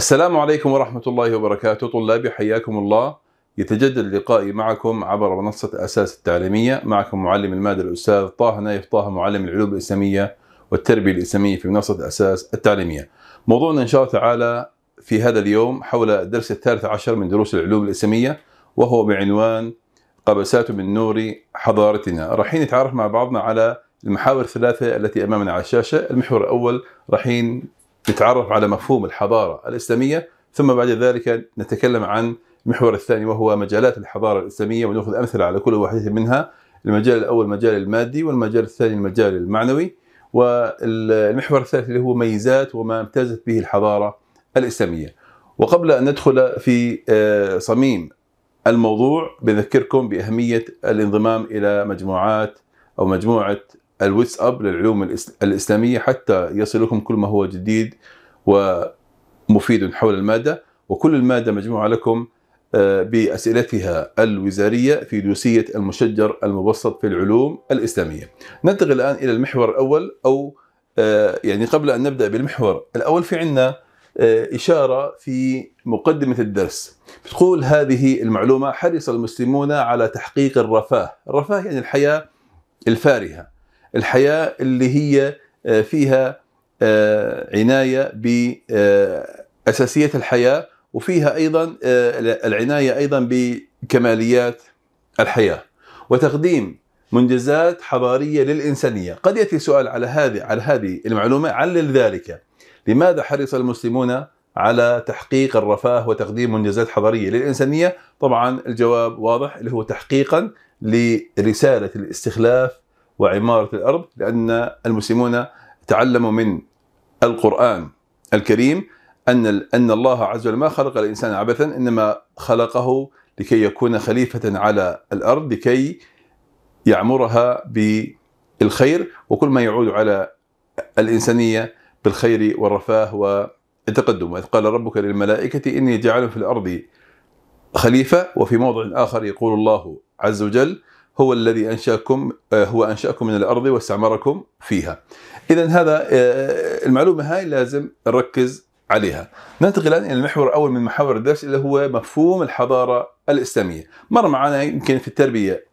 السلام عليكم ورحمة الله وبركاته طلابي حياكم الله يتجدد لقائي معكم عبر منصة أساس التعليمية معكم معلم المادة الأستاذ طه نايف طه معلم العلوم الإسلامية والتربية الإسلامية في منصة أساس التعليمية موضوعنا إن شاء الله تعالى في هذا اليوم حول الدرس الثالث عشر من دروس العلوم الإسلامية وهو بعنوان قبسات من نور حضارتنا رحين نتعرف مع بعضنا على المحاور الثلاثة التي أمامنا على الشاشة المحور الأول رحين نتعرف على مفهوم الحضارة الإسلامية ثم بعد ذلك نتكلم عن المحور الثاني وهو مجالات الحضارة الإسلامية ونأخذ أمثلة على كل واحدة منها المجال الأول المجال المادي والمجال الثاني المجال المعنوي والمحور الثالث اللي هو ميزات وما امتازت به الحضارة الإسلامية وقبل أن ندخل في آه، صميم الموضوع بذكركم بأهمية الانضمام إلى مجموعات أو مجموعة الويتس اب للعلوم الاسلاميه حتى يصلكم كل ما هو جديد ومفيد حول الماده وكل الماده مجموعه لكم آه، باسئلتها الوزاريه في دوسيه المشجر المبسط في العلوم الاسلاميه. ننتقل الان الى المحور الاول او آه، يعني قبل ان نبدا بالمحور الاول في عندنا آه، اشاره في مقدمه الدرس بتقول هذه المعلومه حرص المسلمون على تحقيق الرفاه، الرفاه يعني الحياه الفارهه الحياه اللي هي آه، فيها آه، عنايه باساسيات الحياه وفيها ايضا آه، العنايه ايضا بكماليات الحياه وتقديم منجزات حضاريه للانسانيه، قد ياتي سؤال على هذه على هذه المعلومه علل ذلك. لماذا حرص المسلمون على تحقيق الرفاه وتقديم منجزات حضاريه للانسانيه؟ طبعا الجواب واضح اللي هو تحقيقا لرساله الاستخلاف وعمارة الأرض لأن المسلمون تعلموا من القرآن الكريم أن أن الله عز وجل ما خلق الإنسان عبثا إنما خلقه لكي يكون خليفة على الأرض لكي يعمرها بالخير وكل ما يعود على الإنسانية بالخير والرفاه والتقدم وإذ قال ربك للملائكة إني جاعل في الأرض خليفة وفي موضع آخر يقول الله عز وجل هو الذي أنشأكم آه، هو أنشأكم من الأرض واستعمركم فيها إذا هذا آه، المعلومة هاي لازم نركز عليها ننتقل الآن إلى المحور الأول من محاور الدرس اللي هو مفهوم الحضارة الإسلامية مر معنا يمكن في التربية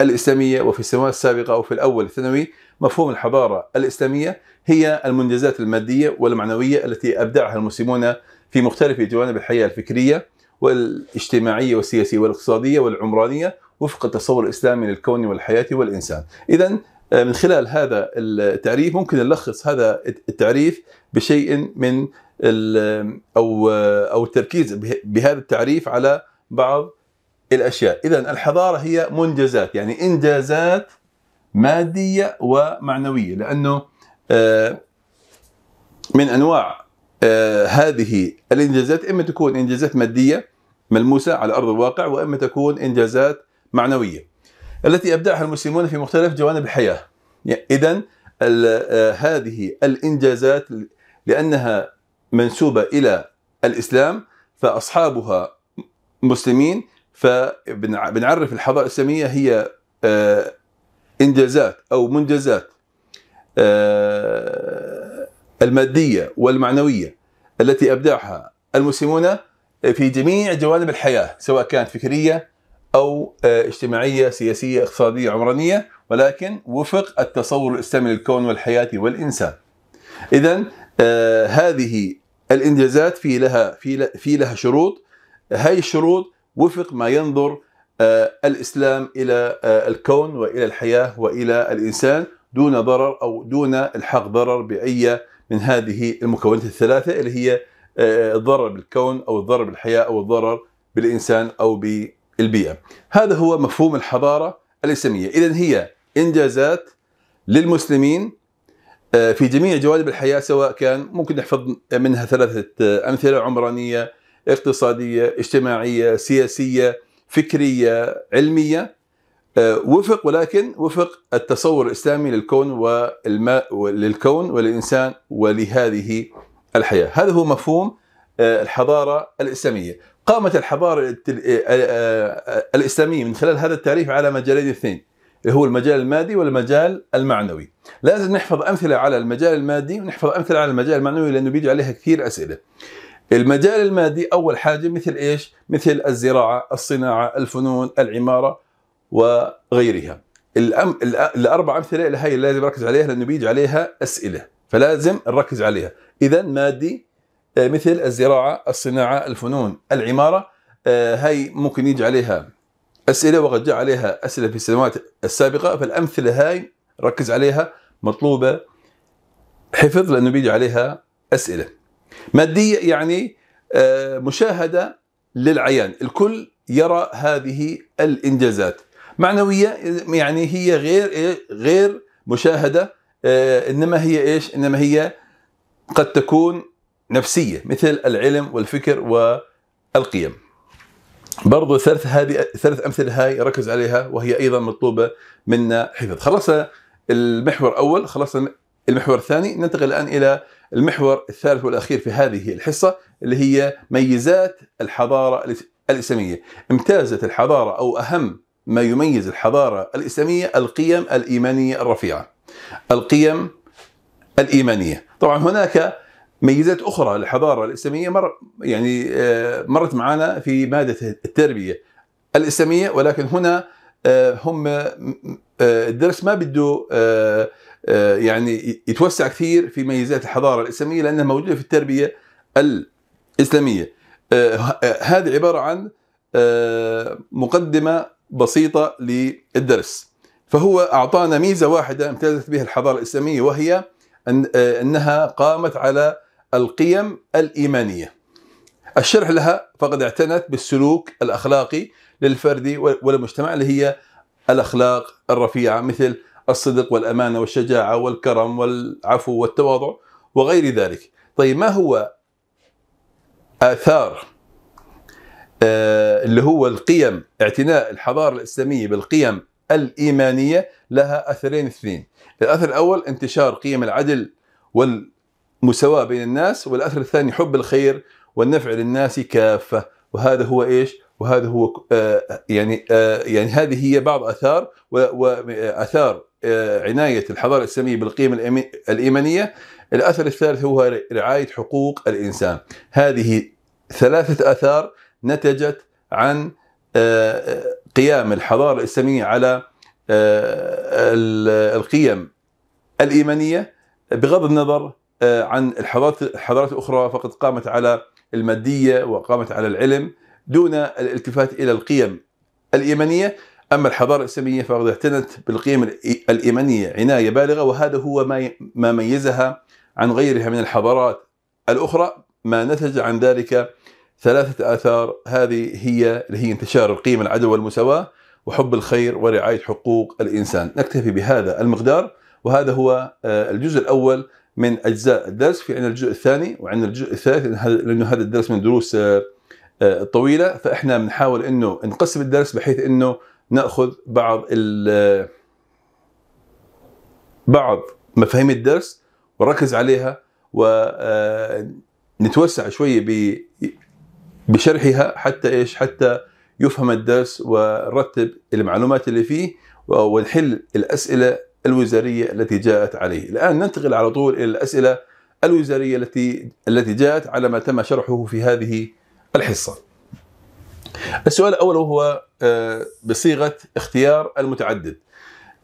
الإسلامية وفي السنوات السابقة أو في الأول الثانوي مفهوم الحضارة الإسلامية هي المنجزات المادية والمعنوية التي أبدعها المسلمون في مختلف جوانب الحياة الفكرية والاجتماعية والسياسية والاقتصادية والعمرانية وفق التصور الاسلامي للكون والحياه والانسان. اذا آه، من خلال هذا التعريف ممكن نلخص هذا التعريف بشيء من او آه، او التركيز بهذا التعريف على بعض الاشياء، اذا الحضاره هي منجزات يعني انجازات ماديه ومعنويه لانه آه، من انواع هذه الانجازات اما تكون انجازات ماديه ملموسه على ارض الواقع واما تكون انجازات معنوية التي أبدعها المسلمون في مختلف جوانب الحياة يعني إذا آه، هذه الإنجازات لأنها منسوبة إلى الإسلام فأصحابها مسلمين فبنعرف الحضارة الإسلامية هي آه، إنجازات أو منجزات آه، المادية والمعنوية التي أبدعها المسلمون في جميع جوانب الحياة سواء كانت فكرية او آه، اجتماعيه سياسيه اقتصاديه عمرانيه ولكن وفق التصور الاسلامي للكون والحياه والانسان. اذا آه، هذه الانجازات في لها في في لها شروط هذه الشروط وفق ما ينظر آه، الاسلام الى الكون والى الحياه والى الانسان دون ضرر او دون الحاق ضرر باي من هذه المكونات الثلاثه اللي هي الضرر بالكون او الضرر بالحياه او الضرر بالانسان او البيئة هذا هو مفهوم الحضارة الإسلامية إذا هي إنجازات للمسلمين آه، في جميع جوانب الحياة سواء كان ممكن نحفظ منها ثلاثة آه، أمثلة عمرانية اقتصادية اجتماعية سياسية فكرية علمية آه، وفق ولكن وفق التصور الإسلامي للكون والماء للكون وللإنسان ولهذه الحياة هذا هو مفهوم آه، الحضاره الاسلاميه، قامت الحضاره آه، آه، الاسلاميه من خلال هذا التعريف على مجالين اثنين اللي هو المجال المادي والمجال المعنوي. لازم نحفظ امثله على المجال المادي ونحفظ امثله على المجال المعنوي لانه بيجي عليها كثير اسئله. المجال المادي اول حاجه مثل ايش؟ مثل الزراعه، الصناعه، الفنون، العماره وغيرها. الأم... الاربع امثله اللي هي لازم نركز عليها لانه بيجي عليها اسئله فلازم نركز عليها. اذا مادي آه، مثل الزراعة الصناعة الفنون العمارة آه، هاي ممكن يجي عليها أسئلة وقد جاء عليها أسئلة في السنوات السابقة فالأمثلة هاي ركز عليها مطلوبة حفظ لأنه بيجي عليها أسئلة مادية يعني آه، مشاهدة للعيان الكل يرى هذه الإنجازات معنوية يعني هي غير غير مشاهدة إنما هي إيش إنما هي قد تكون نفسية مثل العلم والفكر والقيم برضو ثلاث هذه ثلاث أمثلة هاي ركز عليها وهي أيضا مطلوبة منا حفظ خلصنا المحور الأول خلصنا المحور الثاني ننتقل الآن إلى المحور الثالث والأخير في هذه الحصة اللي هي ميزات الحضارة الإسلامية امتازت الحضارة أو أهم ما يميز الحضارة الإسلامية القيم الإيمانية الرفيعة القيم الإيمانية طبعا هناك ميزات اخرى للحضاره الاسلاميه مر يعني آه، مرت معنا في ماده التربيه الاسلاميه ولكن هنا آه، هم آه، الدرس ما بده يعني يتوسع كثير في ميزات الحضاره الاسلاميه لانها موجوده في التربيه الاسلاميه هذه عباره عن مقدمه بسيطه للدرس فهو اعطانا ميزه واحده امتازت بها الحضاره الاسلاميه وهي انها قامت على القيم الإيمانية الشرح لها فقد اعتنت بالسلوك الأخلاقي للفرد والمجتمع اللي هي الأخلاق الرفيعة مثل الصدق والأمانة والشجاعة والكرم والعفو والتواضع وغير ذلك طيب ما هو آثار آه، اللي هو القيم اعتناء الحضارة الإسلامية بالقيم الإيمانية لها أثرين اثنين الأثر الأول انتشار قيم العدل وال مساواة بين الناس والأثر الثاني حب الخير والنفع للناس كافة وهذا هو إيش وهذا هو آه يعني آه يعني هذه هي بعض اثار واثار آه عنايه الحضاره الاسلاميه بالقيم الايمانيه الاثر الثالث هو رعايه حقوق الانسان هذه ثلاثه اثار نتجت عن آه، قيام الحضاره الاسلاميه على آه، القيم الايمانيه بغض النظر آه، عن الحضارات الحضارات الاخرى فقد قامت على الماديه وقامت على العلم دون الالتفات الى القيم الايمانيه اما الحضاره الاسلاميه فقد اعتنت بالقيم الايمانيه عنايه بالغه وهذا هو ما ما ميزها عن غيرها من الحضارات الاخرى ما نتج عن ذلك ثلاثه اثار هذه هي اللي هي انتشار القيم العدل والمساواه وحب الخير ورعايه حقوق الانسان نكتفي بهذا المقدار وهذا هو آه، الجزء الاول من اجزاء الدرس في عندنا الجزء الثاني وعندنا الجزء الثالث لانه هذا الدرس من الدروس الطويله آه، آه، فاحنا بنحاول انه نقسم الدرس بحيث انه ناخذ بعض ال آه، بعض مفاهيم الدرس ونركز عليها ونتوسع شويه بشرحها حتى ايش حتى يفهم الدرس ونرتب المعلومات اللي فيه ونحل الاسئله الوزاريه التي جاءت عليه. الان ننتقل على طول الى الاسئله الوزاريه التي التي جاءت على ما تم شرحه في هذه الحصه. السؤال الاول وهو آه، بصيغه اختيار المتعدد.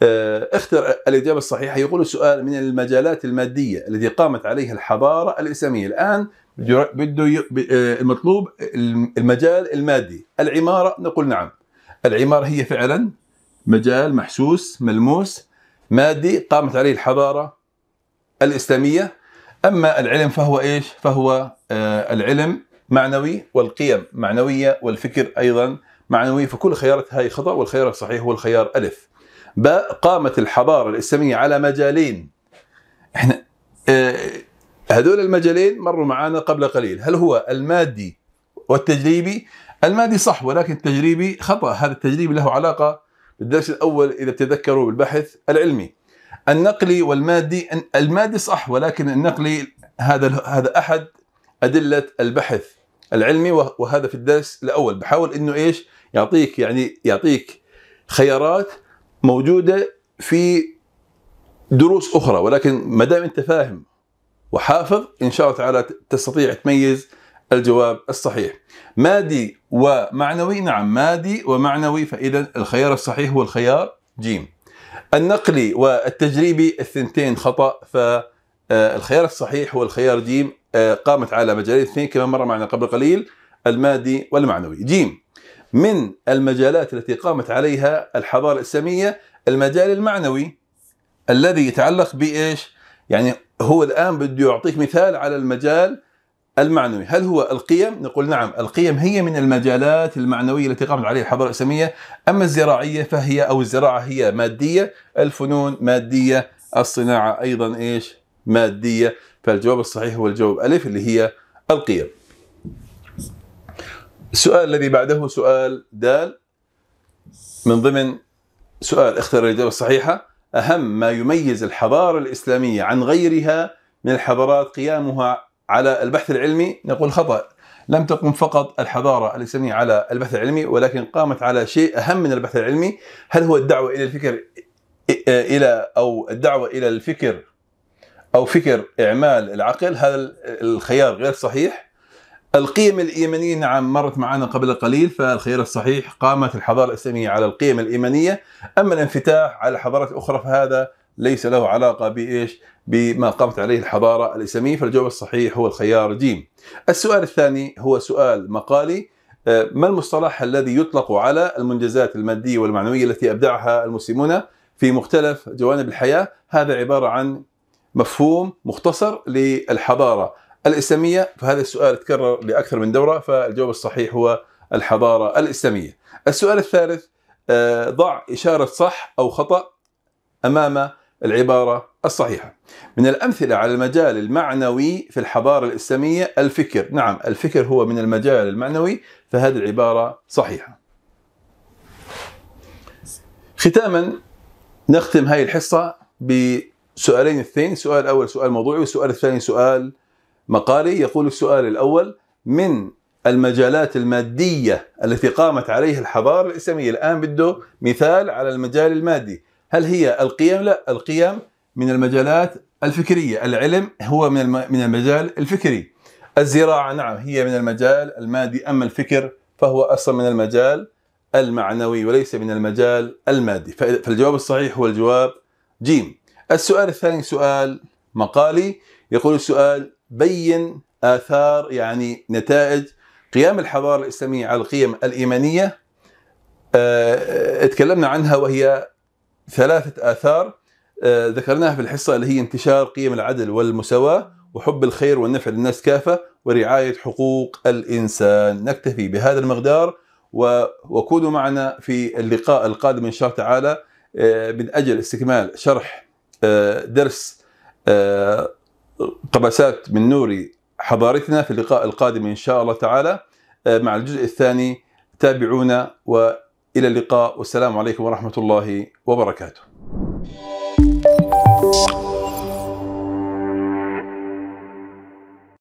آه، اختر الاجابه الصحيحه يقول السؤال من المجالات الماديه التي قامت عليها الحضاره الاسلاميه الان بده آه، المطلوب المجال المادي العماره نقول نعم العماره هي فعلا مجال محسوس ملموس مادي قامت عليه الحضارة الإسلامية أما العلم فهو إيش؟ فهو آه، العلم معنوي والقيم معنوية والفكر أيضا معنوي فكل خيارات هاي خطأ والخيار الصحيح هو الخيار ألف باء قامت الحضارة الإسلامية على مجالين احنا آه، هذول المجالين مروا معنا قبل قليل هل هو المادي والتجريبي المادي صح ولكن التجريبي خطأ هذا التجريبي له علاقة بالدرس الاول اذا تذكروا بالبحث العلمي النقلي والمادي المادي صح ولكن النقلي هذا هذا احد ادله البحث العلمي وهذا في الدرس الاول بحاول انه ايش يعطيك يعني يعطيك خيارات موجوده في دروس اخرى ولكن ما دام انت فاهم وحافظ ان شاء الله تعالى تستطيع تميز الجواب الصحيح مادي ومعنوي نعم مادي ومعنوي فإذا الخيار الصحيح هو الخيار جيم النقلي والتجريبي الثنتين خطأ فالخيار آه، الصحيح هو الخيار جيم آه، قامت على مجالين اثنين كما مر معنا قبل قليل المادي والمعنوي جيم من المجالات التي قامت عليها الحضارة الإسلامية المجال المعنوي الذي يتعلق بإيش يعني هو الآن بده يعطيك مثال على المجال المعنوي هل هو القيم؟ نقول نعم القيم هي من المجالات المعنوية التي قامت عليها الحضارة الإسلامية أما الزراعية فهي أو الزراعة هي مادية الفنون مادية الصناعة أيضا إيش مادية فالجواب الصحيح هو الجواب ألف اللي هي القيم السؤال الذي بعده سؤال دال من ضمن سؤال اختر الإجابة الصحيحة أهم ما يميز الحضارة الإسلامية عن غيرها من الحضارات قيامها على البحث العلمي نقول خطأ لم تقم فقط الحضارة الإسلامية على البحث العلمي ولكن قامت على شيء أهم من البحث العلمي هل هو الدعوة إلى الفكر إلى أو الدعوة إلى الفكر أو فكر إعمال العقل هذا الخيار غير صحيح القيم الإيمانية نعم مرت معنا قبل قليل فالخيار الصحيح قامت الحضارة الإسلامية على القيم الإيمانية أما الانفتاح على حضارات أخرى فهذا ليس له علاقة بإيش بما قامت عليه الحضارة الإسلامية فالجواب الصحيح هو الخيار جيم السؤال الثاني هو سؤال مقالي آه، ما المصطلح الذي يطلق على المنجزات المادية والمعنوية التي أبدعها المسلمون في مختلف جوانب الحياة هذا عبارة عن مفهوم مختصر للحضارة الإسلامية فهذا السؤال تكرر لأكثر من دورة فالجواب الصحيح هو الحضارة الإسلامية السؤال الثالث آه، ضع إشارة صح أو خطأ أمام العبارة الصحيحة من الأمثلة على المجال المعنوي في الحضارة الإسلامية الفكر نعم الفكر هو من المجال المعنوي فهذه العبارة صحيحة ختاما نختم هذه الحصة بسؤالين اثنين السؤال الأول سؤال موضوعي والسؤال الثاني سؤال مقالي يقول السؤال الأول من المجالات المادية التي قامت عليها الحضارة الإسلامية الآن بده مثال على المجال المادي هل هي القيم؟ لا القيم من المجالات الفكرية العلم هو من من المجال الفكري الزراعة نعم هي من المجال المادي أما الفكر فهو أصلا من المجال المعنوي وليس من المجال المادي فالجواب الصحيح هو الجواب جيم السؤال الثاني سؤال مقالي يقول السؤال بين آثار يعني نتائج قيام الحضارة الإسلامية على القيم الإيمانية آه، اتكلمنا عنها وهي ثلاثة آثار آه، ذكرناها في الحصة اللي هي انتشار قيم العدل والمساواة وحب الخير والنفع للناس كافة ورعاية حقوق الإنسان نكتفي بهذا المقدار وكونوا معنا في اللقاء القادم إن شاء الله تعالى آه، من أجل استكمال شرح آه، درس قبسات من نور حضارتنا في اللقاء القادم إن شاء الله تعالى مع الجزء الثاني تابعونا و إلى اللقاء والسلام عليكم ورحمة الله وبركاته